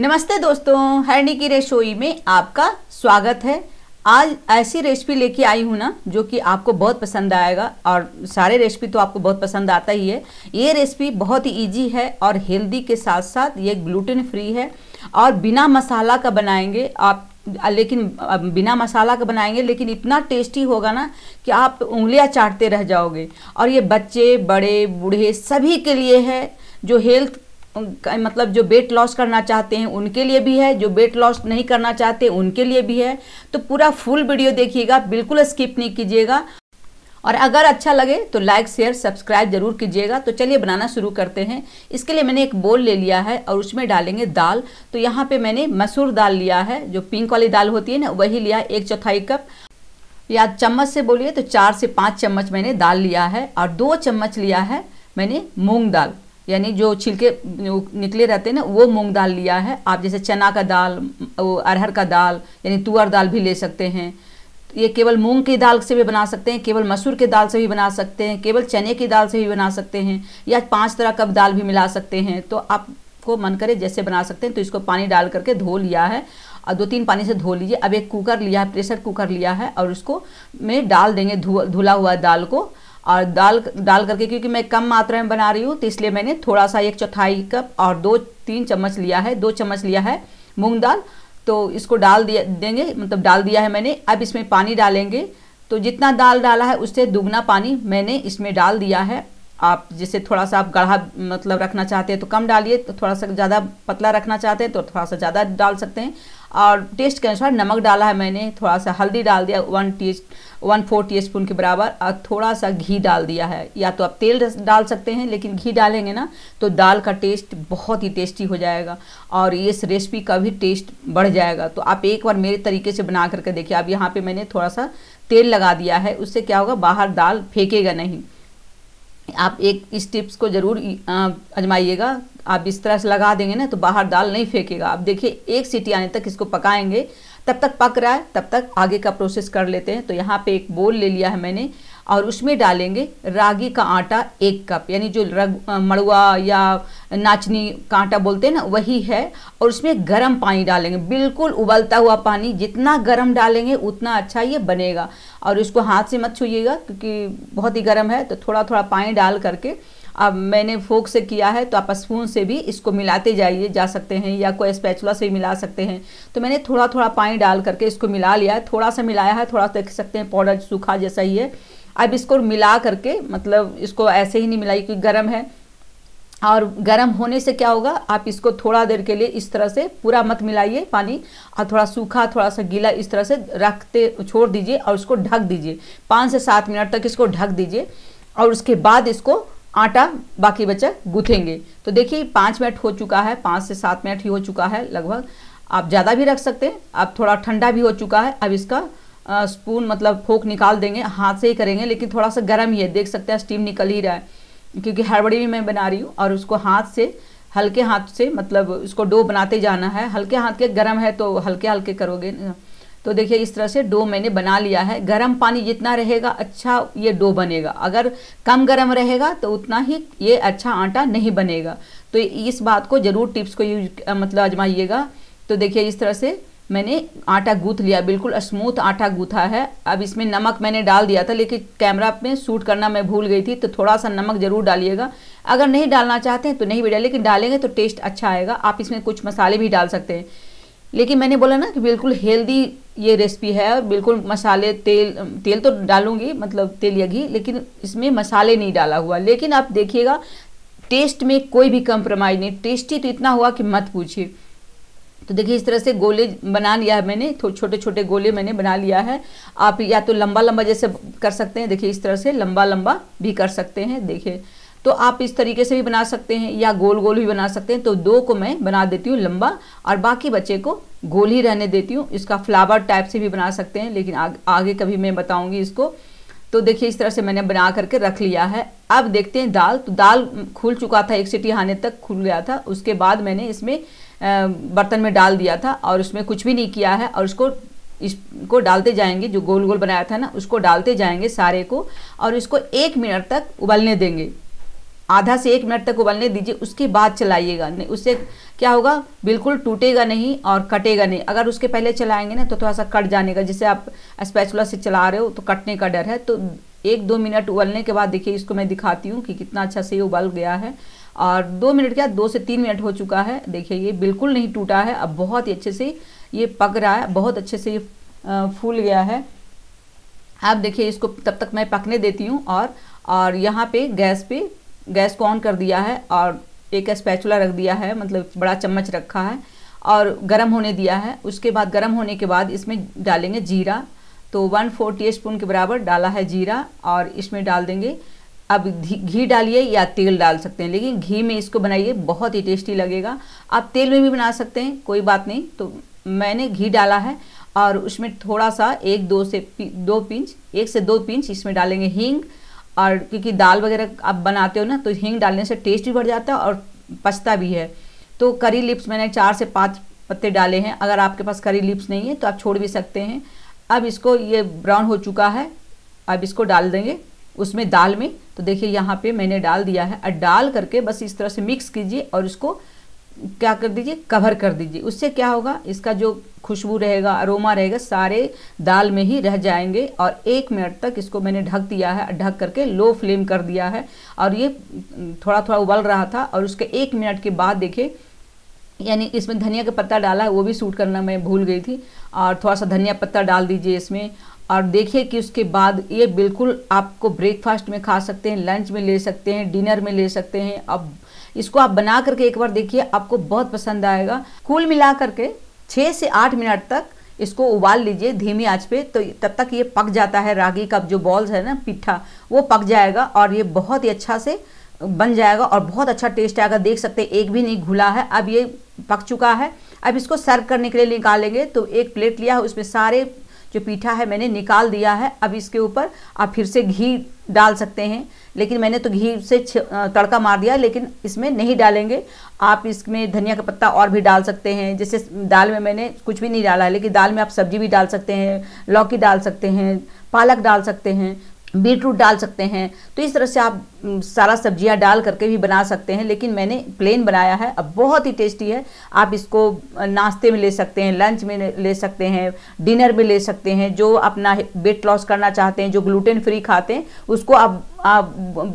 नमस्ते दोस्तों हरणी की रेसोई में आपका स्वागत है आज ऐसी रेसिपी लेके आई हूँ ना जो कि आपको बहुत पसंद आएगा और सारे रेसिपी तो आपको बहुत पसंद आता ही है ये रेसिपी बहुत ही ईजी है और हेल्दी के साथ साथ ये ग्लूटेन फ्री है और बिना मसाला का बनाएंगे आप लेकिन बिना मसाला का बनाएंगे लेकिन इतना टेस्टी होगा ना कि आप उंगलियाँ चाटते रह जाओगे और ये बच्चे बड़े बूढ़े सभी के लिए है जो हेल्थ मतलब जो वेट लॉस करना चाहते हैं उनके लिए भी है जो वेट लॉस नहीं करना चाहते उनके लिए भी है तो पूरा फुल वीडियो देखिएगा बिल्कुल स्किप नहीं कीजिएगा और अगर अच्छा लगे तो लाइक शेयर सब्सक्राइब जरूर कीजिएगा तो चलिए बनाना शुरू करते हैं इसके लिए मैंने एक बोल ले लिया है और उसमें डालेंगे दाल तो यहाँ पे मैंने मसूर दाल लिया है जो पिंक वाली दाल होती है ना वही लिया एक चौथाई कप या चम्मच से बोलिए तो चार से पाँच चम्मच मैंने दाल लिया है और दो चम्मच लिया है मैंने मूँग दाल यानी जो छिलके निकले रहते हैं ना वो मूंग दाल लिया है आप जैसे चना का दाल वो अरहर का दाल यानी तुअर दाल भी ले सकते हैं ये केवल मूंग की दाल से भी बना सकते हैं केवल मसूर के दाल से भी बना सकते हैं केवल चने की दाल से भी बना सकते हैं या पांच तरह का दाल भी मिला सकते हैं तो आपको मन करे जैसे बना सकते हैं तो इसको पानी डाल करके धो लिया है और दो तीन पानी से धो लीजिए अब एक कुकर लिया है प्रेशर कुकर लिया है और उसको में डाल देंगे धुला हुआ दाल को और डाल डाल करके क्योंकि मैं कम मात्रा में बना रही हूँ तो इसलिए मैंने थोड़ा सा एक चौथाई कप और दो तीन चम्मच लिया है दो चम्मच लिया है मूंग दाल तो इसको डाल दिया देंगे मतलब डाल दिया है मैंने अब इसमें पानी डालेंगे तो जितना दाल डाला है उससे दुगना पानी मैंने इसमें डाल दिया है आप जैसे थोड़ा सा आप गढ़ा मतलब रखना चाहते हैं तो कम डालिए तो थोड़ा सा ज़्यादा पतला रखना चाहते हैं तो थोड़ा सा ज़्यादा डाल सकते हैं और टेस्ट के अनुसार नमक डाला है मैंने थोड़ा सा हल्दी डाल दिया one T one four teaspoon के बराबर और थोड़ा सा घी डाल दिया है या तो आप तेल डाल सकते हैं लेकिन घी डालेंगे ना तो दाल का टेस्ट बहुत ही टेस्टी हो जाएगा और इस रेसिपी का भी टेस्ट बढ़ जाएगा तो आप एक बार मेरे तरीके से बना करके देखिए अब यहाँ पर मैंने थोड़ा सा तेल लगा दिया है उससे क्या होगा बाहर दाल फेंकेगा नहीं आप एक इस टिप्स को ज़रूर आजमाइएगा आप इस तरह से लगा देंगे ना तो बाहर दाल नहीं फेंकेगा आप देखिए एक सीटी आने तक इसको पकाएंगे तब तक पक रहा है तब तक आगे का प्रोसेस कर लेते हैं तो यहाँ पे एक बोल ले लिया है मैंने और उसमें डालेंगे रागी का आटा एक कप यानी जो रग मड़ुआ या नाचनी का आटा बोलते हैं ना वही है और उसमें गर्म पानी डालेंगे बिल्कुल उबलता हुआ पानी जितना गर्म डालेंगे उतना अच्छा ये बनेगा और इसको हाथ से मत छूइएगा क्योंकि बहुत ही गर्म है तो थोड़ा थोड़ा पानी डाल करके अब मैंने फोक से किया है तो आप स्पून से भी इसको मिलाते जाइए जा सकते हैं या कोई स्पैचुला से भी मिला सकते हैं तो मैंने थोड़ा थोड़ा पानी डाल करके इसको मिला लिया है थोड़ा सा मिलाया है थोड़ा देख सकते हैं पाउडर सूखा जैसा ही है अब इसको मिला करके मतलब इसको ऐसे ही नहीं मिलाई क्योंकि गर्म है और गर्म होने से क्या होगा आप इसको थोड़ा देर के लिए इस तरह से पूरा मत मिलाइए पानी और थोड़ा सूखा थोड़ा सा गीला इस तरह से रखते छोड़ दीजिए और इसको ढक दीजिए पाँच से सात मिनट तक इसको ढक दीजिए और उसके बाद इसको आटा बाकी बच्चा गुथेंगे तो देखिए पाँच मिनट हो चुका है पाँच से सात मिनट ही हो चुका है लगभग आप ज़्यादा भी रख सकते हैं अब थोड़ा ठंडा भी हो चुका है अब इसका स्पून मतलब फोक निकाल देंगे हाथ से ही करेंगे लेकिन थोड़ा सा गर्म ही है देख सकते हैं स्टीम निकल ही रहा है क्योंकि हड़बड़ी भी मैं बना रही हूँ और उसको हाथ से हल्के हाथ से मतलब उसको डो बनाते जाना है हल्के हाथ के गर्म है तो हल्के हल्के करोगे तो देखिए इस तरह से डो मैंने बना लिया है गर्म पानी जितना रहेगा अच्छा ये डो बनेगा अगर कम गर्म रहेगा तो उतना ही ये अच्छा आटा नहीं बनेगा तो इस बात को ज़रूर टिप्स को यूज मतलब आजमाइएगा तो देखिए इस तरह से मैंने आटा गूँथ लिया बिल्कुल स्मूथ आटा गूँथा है अब इसमें नमक मैंने डाल दिया था लेकिन कैमरा में शूट करना मैं भूल गई थी तो थोड़ा सा नमक ज़रूर डालिएगा अगर नहीं डालना चाहते हैं तो नहीं भी डालिए लेकिन डालेंगे तो टेस्ट अच्छा आएगा आप इसमें कुछ मसाले भी डाल सकते हैं लेकिन मैंने बोला ना कि बिल्कुल हेल्दी ये रेसिपी है बिल्कुल मसाले तेल तेल तो डालूंगी मतलब तेल या घी लेकिन इसमें मसाले नहीं डाला हुआ लेकिन आप देखिएगा टेस्ट में कोई भी कंप्रोमाइज़ नहीं टेस्टी तो इतना हुआ कि मत पूछिए तो देखिए इस तरह से गोले बना लिया है मैंने छोटे छोटे गोले मैंने बना लिया है आप या तो लंबा लंबा जैसे कर सकते हैं देखिए इस तरह से लंबा लंबा भी कर सकते हैं देखिए तो आप इस तरीके से भी बना सकते हैं या गोल गोल भी बना सकते हैं तो दो को मैं बना देती हूँ लंबा और बाकी बच्चे को गोल ही रहने देती हूँ इसका फ्लावर टाइप से भी बना सकते हैं लेकिन आग, आगे कभी मैं बताऊँगी इसको तो देखिए इस तरह से मैंने बना करके रख लिया है अब देखते हैं दाल तो दाल खुल चुका था एक सीटी आने तक खुल गया था उसके बाद मैंने इसमें बर्तन में डाल दिया था और उसमें कुछ भी नहीं किया है और उसको इसको डालते जाएंगे जो गोल गोल बनाया था ना उसको डालते जाएंगे सारे को और इसको एक मिनट तक उबलने देंगे आधा से एक मिनट तक उबलने दीजिए उसके बाद चलाइएगा नहीं उससे क्या होगा बिल्कुल टूटेगा नहीं और कटेगा नहीं अगर उसके पहले चलाएंगे ना तो थोड़ा सा कट जाने का जैसे आप स्पैचुला से चला रहे हो तो कटने का डर है तो एक दो मिनट उबलने के बाद देखिए इसको मैं दिखाती हूँ कि कितना अच्छा से ये उबल गया है और दो मिनट क्या दो से तीन मिनट हो चुका है देखिए ये बिल्कुल नहीं टूटा है अब बहुत ही अच्छे से ये पक रहा है बहुत अच्छे से ये फूल गया है अब देखिए इसको तब तक मैं पकने देती हूँ और और यहाँ पे गैस पे गैस को ऑन कर दिया है और एक स्पैचुला रख दिया है मतलब बड़ा चम्मच रखा है और गर्म होने दिया है उसके बाद गर्म होने के बाद इसमें डालेंगे जीरा तो वन फोर टी स्पून के बराबर डाला है जीरा और इसमें डाल देंगे अब घी डालिए या तेल डाल सकते हैं लेकिन घी में इसको बनाइए बहुत ही टेस्टी लगेगा आप तेल में भी बना सकते हैं कोई बात नहीं तो मैंने घी डाला है और उसमें थोड़ा सा एक दो से दो पिंच एक से दो पिंच इसमें डालेंगे हींग और क्योंकि दाल वगैरह आप बनाते हो ना तो हींग डालने से टेस्ट भी बढ़ जाता है और पचता भी है तो करी लिप्स मैंने चार से पाँच पत्ते डाले हैं अगर आपके पास करी लिप्स नहीं है तो आप छोड़ भी सकते हैं अब इसको ये ब्राउन हो चुका है अब इसको डाल देंगे उसमें दाल में तो देखिए यहाँ पे मैंने डाल दिया है और डाल करके बस इस तरह से मिक्स कीजिए और इसको क्या कर दीजिए कवर कर दीजिए उससे क्या होगा इसका जो खुशबू रहेगा अरोमा रहेगा सारे दाल में ही रह जाएंगे और एक मिनट तक इसको मैंने ढक दिया है ढक करके लो फ्लेम कर दिया है और ये थोड़ा थोड़ा उबल रहा था और उसके एक मिनट के बाद देखिए यानी इसमें धनिया का पत्ता डाला है वो भी सूट करना मैं भूल गई थी और थोड़ा सा धनिया पत्ता डाल दीजिए इसमें और देखिए कि उसके बाद ये बिल्कुल आपको ब्रेकफास्ट में खा सकते हैं लंच में ले सकते हैं डिनर में ले सकते हैं अब इसको आप बना करके एक बार देखिए आपको बहुत पसंद आएगा कुल मिला करके छः से आठ मिनट तक इसको उबाल लीजिए धीमी आँच पे तो तब तक ये पक जाता है रागी का जो बॉल्स है ना पिट्ठा वो पक जाएगा और ये बहुत ही अच्छा से बन जाएगा और बहुत अच्छा टेस्ट आएगा देख सकते हैं एक भी नहीं घुला है अब ये पक चुका है अब इसको सर्व करने के लिए निकालेंगे तो एक प्लेट लिया है उसमें सारे जो पीठा है मैंने निकाल दिया है अब इसके ऊपर आप फिर से घी डाल सकते हैं लेकिन मैंने तो घी से तड़का मार दिया लेकिन इसमें नहीं डालेंगे आप इसमें धनिया का पत्ता और भी डाल सकते हैं जैसे दाल में मैंने कुछ भी नहीं डाला है लेकिन दाल में आप सब्जी भी डाल सकते हैं लौकी डाल सकते हैं पालक डाल सकते हैं बीटरूट डाल सकते हैं तो इस तरह से आप सारा सब्जियां डाल करके भी बना सकते हैं लेकिन मैंने प्लेन बनाया है अब बहुत ही टेस्टी है आप इसको नाश्ते में ले सकते हैं लंच में ले सकते हैं डिनर में ले सकते हैं जो अपना वेट लॉस करना चाहते हैं जो ग्लूटेन फ्री खाते हैं उसको आप आप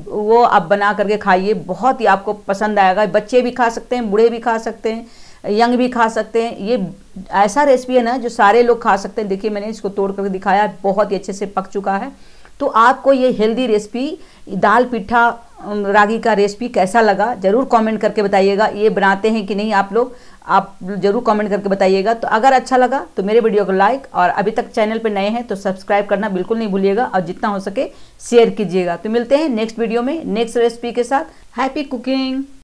वो आप बना करके खाइए बहुत ही आपको पसंद आएगा बच्चे भी खा सकते हैं बूढ़े भी खा सकते हैं यंग भी खा सकते हैं ये ऐसा रेसिपी है ना जो सारे लोग खा सकते हैं देखिए मैंने इसको तोड़ करके दिखाया बहुत ही अच्छे से पक चुका है तो आपको ये हेल्दी रेसिपी दाल पिट्ठा रागी का रेसिपी कैसा लगा ज़रूर कमेंट करके बताइएगा ये बनाते हैं कि नहीं आप लोग आप ज़रूर कमेंट करके बताइएगा तो अगर अच्छा लगा तो मेरे वीडियो को लाइक और अभी तक चैनल पर नए हैं तो सब्सक्राइब करना बिल्कुल नहीं भूलिएगा और जितना हो सके शेयर कीजिएगा तो मिलते हैं नेक्स्ट वीडियो में नेक्स्ट रेसिपी के साथ हैप्पी कुकिंग